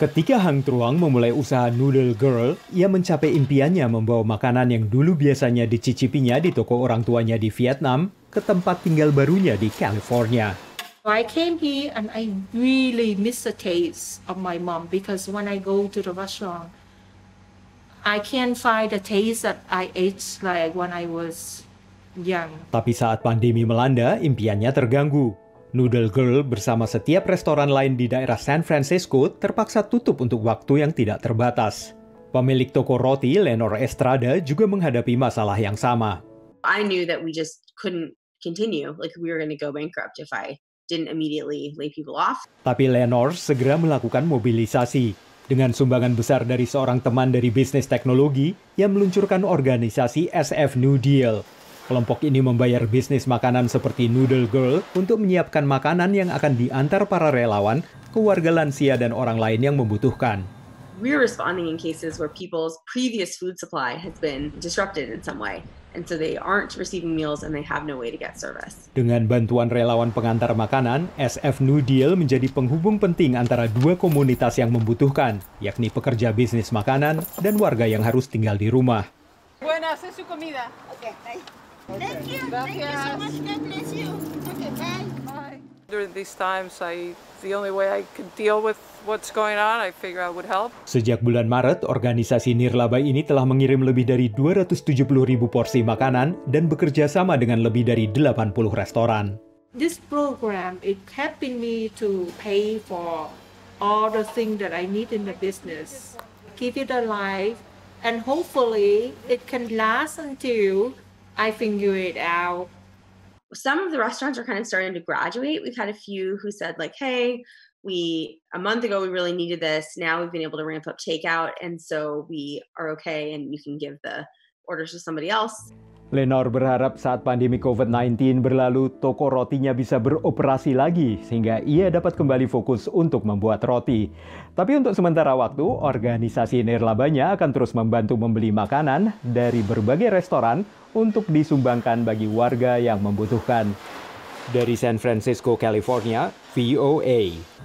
Ketika Hang Truang memulai usaha Noodle Girl, ia mencapai impiannya membawa makanan yang dulu biasanya dicicipinya di toko orang tuanya di Vietnam ke tempat tinggal barunya di California. I came here and I really miss the taste of my mom because when I go to the restaurant, I can't find the taste that I ate like when I was young. Tapi saat pandemi melanda, impiannya terganggu. Noodle Girl bersama setiap restoran lain di daerah San Francisco terpaksa tutup untuk waktu yang tidak terbatas. Pemilik toko roti Lenore Estrada juga menghadapi masalah yang sama. I knew that we just couldn't continue, like we were going to go bankrupt if I didn't immediately lay people off. Tapi Lenore segera melakukan mobilisasi dengan sumbangan besar dari seorang teman dari bisnis teknologi yang meluncurkan organisasi SF New Deal. Kelompok ini membayar bisnis makanan seperti Noodle Girl untuk menyiapkan makanan yang akan diantar para relawan ke warga lansia dan orang lain yang membutuhkan. We're responding in cases where people's previous food supply has been disrupted in some way. And so they aren't receiving meals and they have no way to get service. Dengan bantuan relawan pengantar makanan, SF New Deal menjadi penghubung penting antara dua komunitas yang membutuhkan, yakni pekerja bisnis makanan dan warga yang harus tinggal di rumah. Buena, su comida. Okay, Thank you. Thank you so much. God bless you. Okay, bye. Bye. During these times, I the only way I could deal with what's going on, I figure I would help. Sejak bulan Maret, organisasi Nirlaba ini telah mengirim lebih dari 270 ribu porsi makanan dan bekerja sama dengan lebih dari 80 restoran. This program it helping me to pay for all the thing that I need in the business, keep it alive, and hopefully it can last until I figure it out. Some of the restaurants are kind of starting to graduate. We've had a few who said, like, hey, we a month ago we really needed this. Now we've been able to ramp up takeout. And so we are okay and you can give the orders to somebody else. Lenor berharap saat pandemi COVID-19 berlalu, toko rotinya bisa beroperasi lagi sehingga ia dapat kembali fokus untuk membuat roti. Tapi untuk sementara waktu, organisasi nirlabanya akan terus membantu membeli makanan dari berbagai restoran untuk disumbangkan bagi warga yang membutuhkan. Dari San Francisco, California, VOA.